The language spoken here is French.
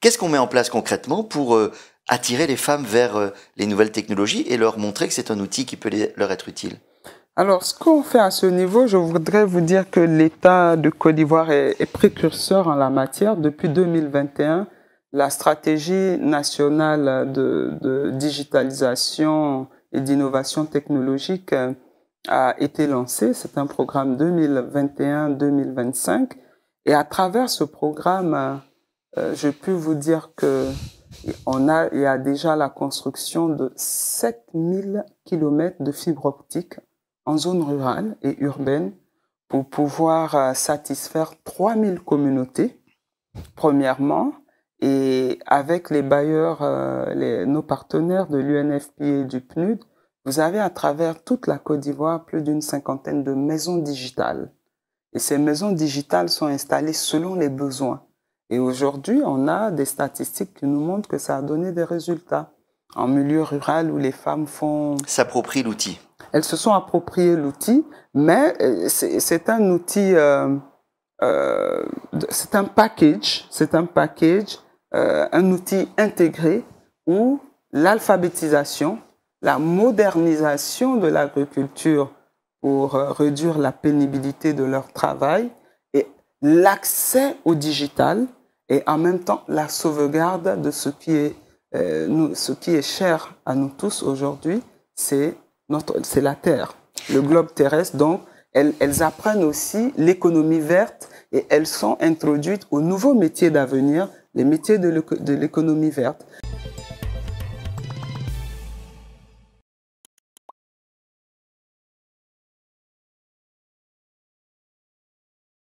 Qu'est-ce qu'on met en place concrètement pour euh, attirer les femmes vers euh, les nouvelles technologies et leur montrer que c'est un outil qui peut leur être utile alors, ce qu'on fait à ce niveau, je voudrais vous dire que l'État de Côte d'Ivoire est, précurseur en la matière. Depuis 2021, la stratégie nationale de, de digitalisation et d'innovation technologique euh, a été lancée. C'est un programme 2021-2025. Et à travers ce programme, euh, je peux vous dire que a, il y a déjà la construction de 7000 km de fibre optique en zone rurale et urbaine pour pouvoir euh, satisfaire 3000 communautés, premièrement, et avec les bailleurs, euh, nos partenaires de l'UNFP et du PNUD, vous avez à travers toute la Côte d'Ivoire plus d'une cinquantaine de maisons digitales. Et ces maisons digitales sont installées selon les besoins. Et aujourd'hui, on a des statistiques qui nous montrent que ça a donné des résultats. En milieu rural où les femmes font... S'approprient l'outil. Elles se sont appropriées l'outil, mais euh, c'est un outil... Euh, euh, c'est un package, c'est un package, un outil intégré où l'alphabétisation, la modernisation de l'agriculture pour réduire la pénibilité de leur travail et l'accès au digital et en même temps la sauvegarde de ce qui est, euh, nous, ce qui est cher à nous tous aujourd'hui, c'est la Terre, le globe terrestre. Donc, elles, elles apprennent aussi l'économie verte et elles sont introduites aux nouveaux métiers d'avenir, les métiers de l'économie verte.